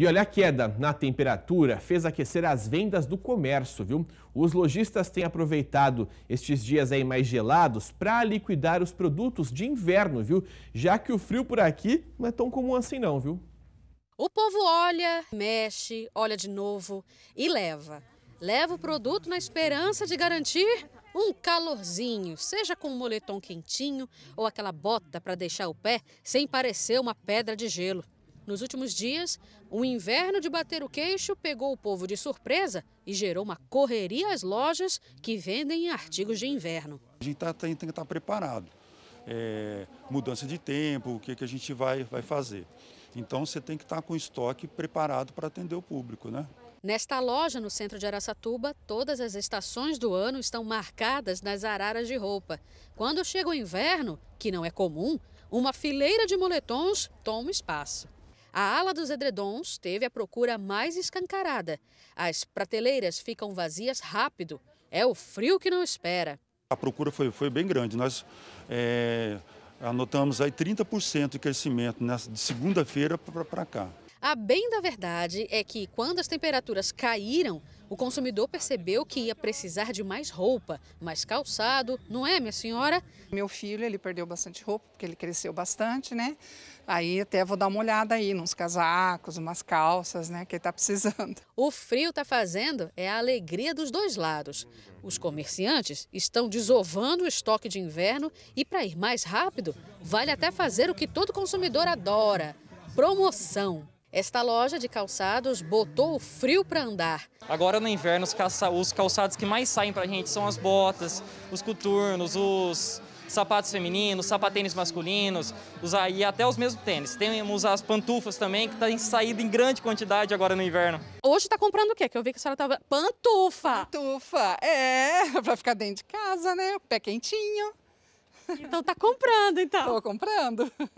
E olha, a queda na temperatura fez aquecer as vendas do comércio, viu? Os lojistas têm aproveitado estes dias aí mais gelados para liquidar os produtos de inverno, viu? Já que o frio por aqui não é tão comum assim não, viu? O povo olha, mexe, olha de novo e leva. Leva o produto na esperança de garantir um calorzinho, seja com um moletom quentinho ou aquela bota para deixar o pé sem parecer uma pedra de gelo. Nos últimos dias, o inverno de bater o queixo pegou o povo de surpresa e gerou uma correria às lojas que vendem artigos de inverno. A gente tá, tem, tá, tem que estar tá preparado. É, mudança de tempo, o que, que a gente vai, vai fazer. Então você tem que estar tá com estoque preparado para atender o público, né? Nesta loja, no centro de Araçatuba, todas as estações do ano estão marcadas nas araras de roupa. Quando chega o inverno, que não é comum, uma fileira de moletons toma espaço. A ala dos edredons teve a procura mais escancarada. As prateleiras ficam vazias rápido. É o frio que não espera. A procura foi, foi bem grande. Nós é, anotamos aí 30% de crescimento nessa, de segunda-feira para cá. A bem da verdade é que quando as temperaturas caíram, o consumidor percebeu que ia precisar de mais roupa, mais calçado, não é, minha senhora? Meu filho, ele perdeu bastante roupa, porque ele cresceu bastante, né? Aí até vou dar uma olhada aí, nos casacos, umas calças, né, que ele tá precisando. O frio tá fazendo é a alegria dos dois lados. Os comerciantes estão desovando o estoque de inverno e para ir mais rápido, vale até fazer o que todo consumidor adora, promoção. Esta loja de calçados botou o frio para andar. Agora no inverno, os, calçados que mais saem para a gente são as botas, os coturnos, os sapatos femininos, sapatênis masculinos os, e até os mesmos tênis. Temos as pantufas também, que têm saído em grande quantidade agora no inverno. Hoje está comprando o quê? Que eu vi que a senhora estava... Pantufa! Pantufa, é, para ficar dentro de casa, né? O pé quentinho. Então tá comprando, então. Tô comprando.